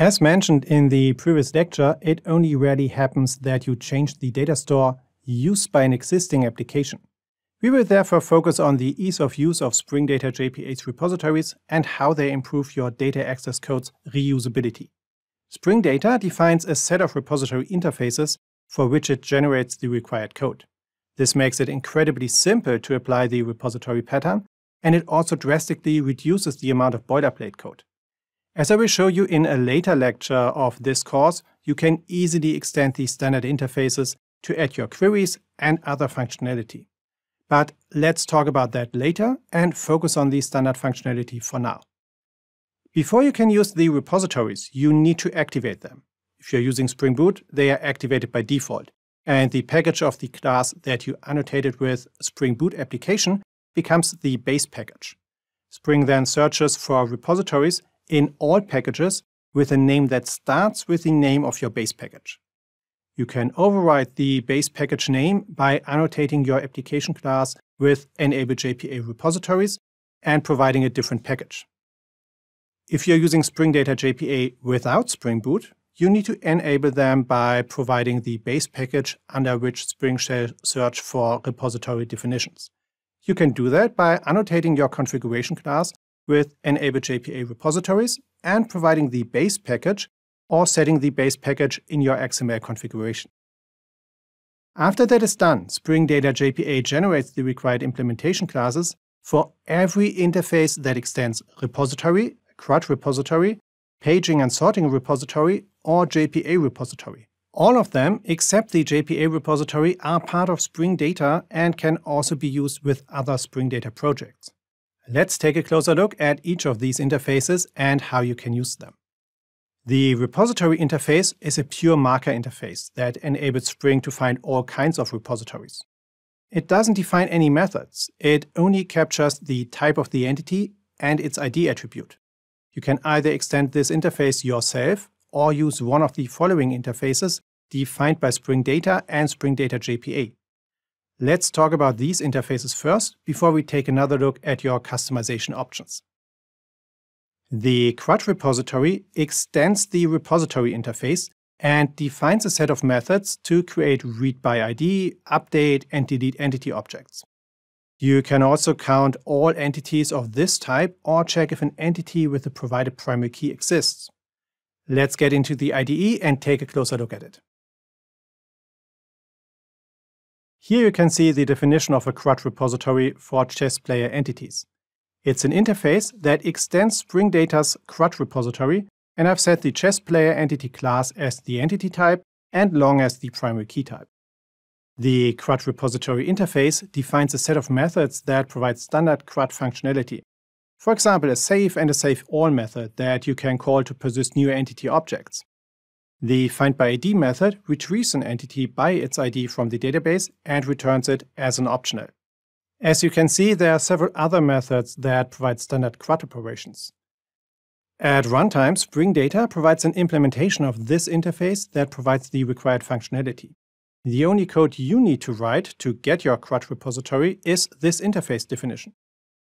As mentioned in the previous lecture, it only rarely happens that you change the data store used by an existing application. We will therefore focus on the ease of use of Spring Data JPH repositories and how they improve your data access code's reusability. Spring Data defines a set of repository interfaces for which it generates the required code. This makes it incredibly simple to apply the repository pattern, and it also drastically reduces the amount of boilerplate code. As I will show you in a later lecture of this course, you can easily extend these standard interfaces to add your queries and other functionality. But let's talk about that later and focus on the standard functionality for now. Before you can use the repositories, you need to activate them. If you're using Spring Boot, they are activated by default, and the package of the class that you annotated with Spring Boot application becomes the base package. Spring then searches for repositories in all packages with a name that starts with the name of your base package. You can override the base package name by annotating your application class with enable JPA repositories and providing a different package. If you're using Spring Data JPA without Spring Boot, you need to enable them by providing the base package under which Spring Shell search for repository definitions. You can do that by annotating your configuration class with enable JPA repositories and providing the base package or setting the base package in your XML configuration. After that is done, Spring Data JPA generates the required implementation classes for every interface that extends repository, CRUD repository, paging and sorting repository, or JPA repository. All of them, except the JPA repository, are part of Spring Data and can also be used with other Spring Data projects. Let's take a closer look at each of these interfaces and how you can use them. The repository interface is a pure marker interface that enables Spring to find all kinds of repositories. It doesn't define any methods, it only captures the type of the entity and its ID attribute. You can either extend this interface yourself or use one of the following interfaces defined by Spring Data and Spring Data JPA. Let's talk about these interfaces first before we take another look at your customization options. The CRUD repository extends the repository interface and defines a set of methods to create read by ID, update, and delete entity objects. You can also count all entities of this type or check if an entity with the provided primary key exists. Let's get into the IDE and take a closer look at it. Here you can see the definition of a CRUD repository for chess player entities. It's an interface that extends Spring Data's CRUD repository, and I've set the chess player entity class as the entity type and long as the primary key type. The CRUD repository interface defines a set of methods that provide standard CRUD functionality. For example, a save and a save all method that you can call to persist new entity objects. The findById method retrieves an entity by its ID from the database and returns it as an optional. As you can see, there are several other methods that provide standard CRUD operations. At runtime, Spring Data provides an implementation of this interface that provides the required functionality. The only code you need to write to get your CRUD repository is this interface definition.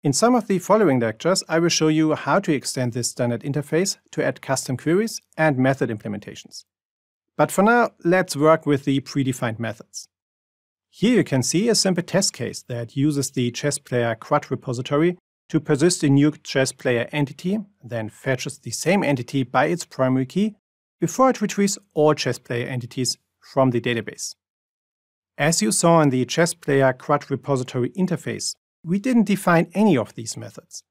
In some of the following lectures, I will show you how to extend this standard interface to add custom queries and method implementations. But for now, let's work with the predefined methods. Here you can see a simple test case that uses the chess player quad repository to persist a new chess player entity, then fetches the same entity by its primary key before it retrieves all chess player entities from the database. As you saw in the chess player quad repository interface, we didn't define any of these methods.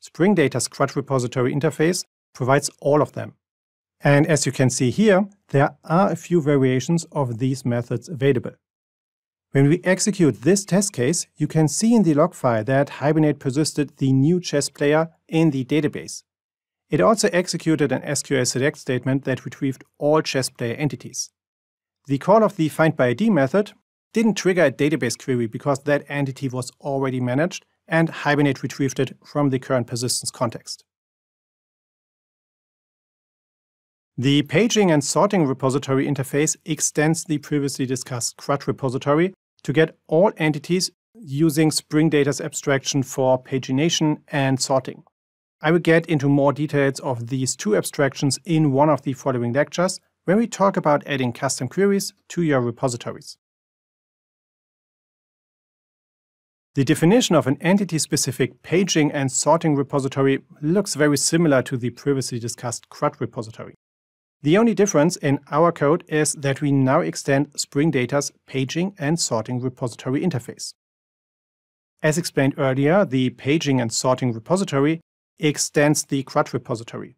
Spring Data's CRUD repository interface provides all of them. And as you can see here, there are a few variations of these methods available. When we execute this test case, you can see in the log file that Hibernate persisted the new chess player in the database. It also executed an SQL select statement that retrieved all chess player entities. The call of the find by ID method didn't trigger a database query because that entity was already managed and Hibernate retrieved it from the current persistence context. The paging and sorting repository interface extends the previously discussed CRUD repository to get all entities using Spring Data's abstraction for pagination and sorting. I will get into more details of these two abstractions in one of the following lectures, where we talk about adding custom queries to your repositories. The definition of an entity-specific paging and sorting repository looks very similar to the previously discussed CRUD repository. The only difference in our code is that we now extend Spring Data's paging and sorting repository interface. As explained earlier, the paging and sorting repository extends the CRUD repository.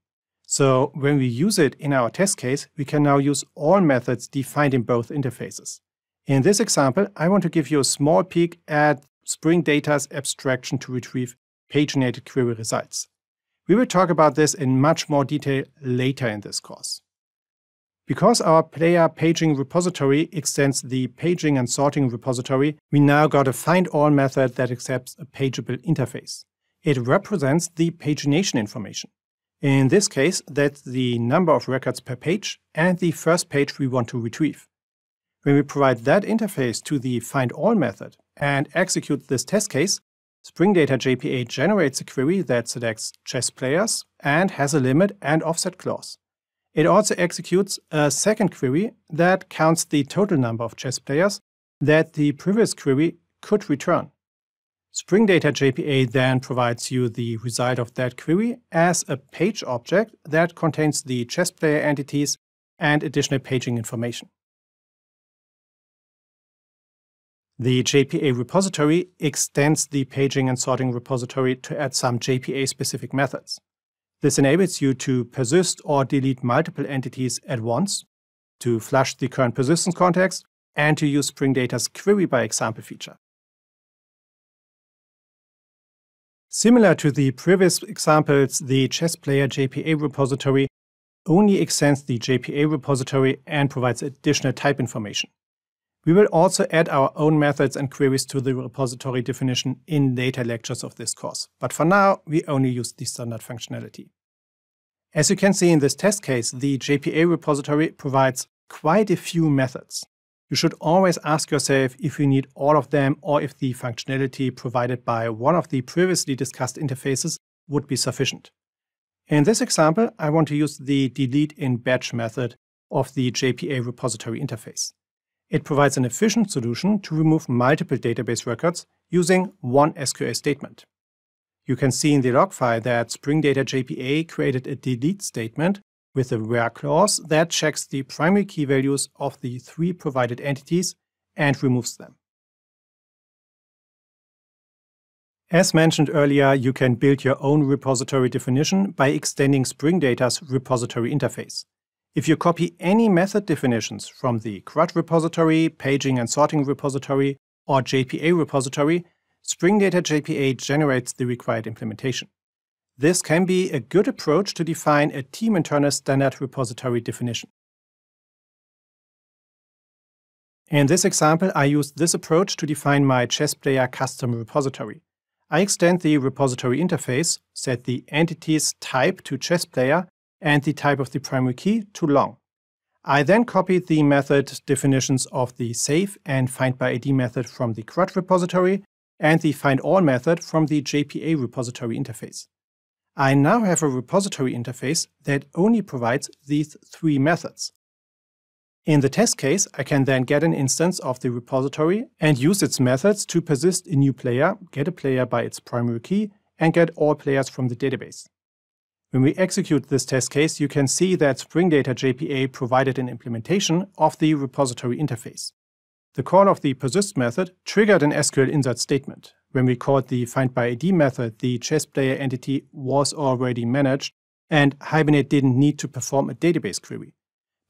So when we use it in our test case, we can now use all methods defined in both interfaces. In this example, I want to give you a small peek at Spring Data's abstraction to retrieve paginated query results. We will talk about this in much more detail later in this course. Because our player paging repository extends the paging and sorting repository, we now got a find all method that accepts a pageable interface. It represents the pagination information. In this case, that's the number of records per page and the first page we want to retrieve. When we provide that interface to the find all method, and execute this test case, Spring Data JPA generates a query that selects chess players and has a limit and offset clause. It also executes a second query that counts the total number of chess players that the previous query could return. Spring Data JPA then provides you the result of that query as a page object that contains the chess player entities and additional paging information. The JPA repository extends the paging and sorting repository to add some JPA specific methods. This enables you to persist or delete multiple entities at once, to flush the current persistence context, and to use Spring Data's query by example feature. Similar to the previous examples, the chess player JPA repository only extends the JPA repository and provides additional type information. We will also add our own methods and queries to the repository definition in later lectures of this course, but for now, we only use the standard functionality. As you can see in this test case, the JPA repository provides quite a few methods. You should always ask yourself if you need all of them or if the functionality provided by one of the previously discussed interfaces would be sufficient. In this example, I want to use the delete in batch method of the JPA repository interface. It provides an efficient solution to remove multiple database records using one SQL statement. You can see in the log file that Spring Data JPA created a delete statement with a where clause that checks the primary key values of the three provided entities and removes them. As mentioned earlier, you can build your own repository definition by extending Spring Data's repository interface. If you copy any method definitions from the CRUD repository, paging and sorting repository, or JPA repository, Spring Data JPA generates the required implementation. This can be a good approach to define a team internal standard repository definition. In this example, I use this approach to define my chess player custom repository. I extend the repository interface, set the entity's type to chess player, and the type of the primary key to long. I then copied the method definitions of the save and find by ID method from the CRUD repository and the find all method from the JPA repository interface. I now have a repository interface that only provides these three methods. In the test case, I can then get an instance of the repository and use its methods to persist a new player, get a player by its primary key, and get all players from the database. When we execute this test case, you can see that Spring Data JPA provided an implementation of the repository interface. The call of the persist method triggered an SQL insert statement. When we called the find by ID method, the chess player entity was already managed, and Hibernate didn't need to perform a database query.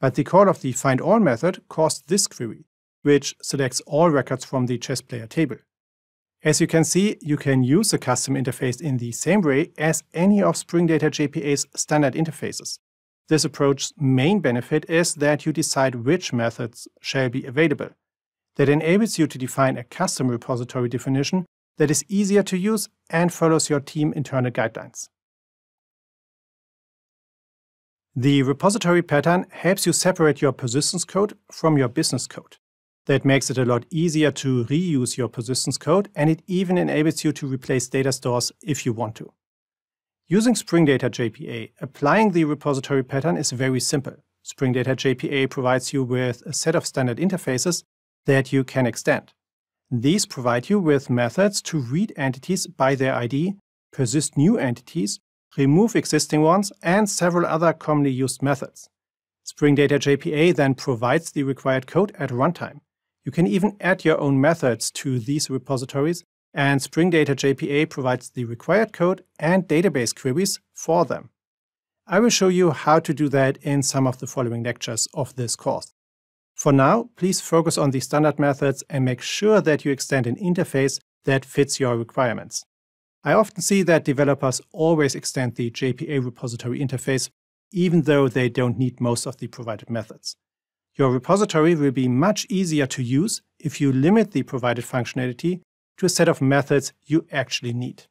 But the call of the find all method caused this query, which selects all records from the chess player table. As you can see, you can use the custom interface in the same way as any of Spring Data JPA's standard interfaces. This approach's main benefit is that you decide which methods shall be available. That enables you to define a custom repository definition that is easier to use and follows your team internal guidelines. The repository pattern helps you separate your persistence code from your business code. That makes it a lot easier to reuse your persistence code, and it even enables you to replace data stores if you want to. Using Spring Data JPA, applying the repository pattern is very simple. Spring Data JPA provides you with a set of standard interfaces that you can extend. These provide you with methods to read entities by their ID, persist new entities, remove existing ones, and several other commonly used methods. Spring Data JPA then provides the required code at runtime. You can even add your own methods to these repositories, and Spring Data JPA provides the required code and database queries for them. I will show you how to do that in some of the following lectures of this course. For now, please focus on the standard methods and make sure that you extend an interface that fits your requirements. I often see that developers always extend the JPA repository interface, even though they don't need most of the provided methods. Your repository will be much easier to use if you limit the provided functionality to a set of methods you actually need.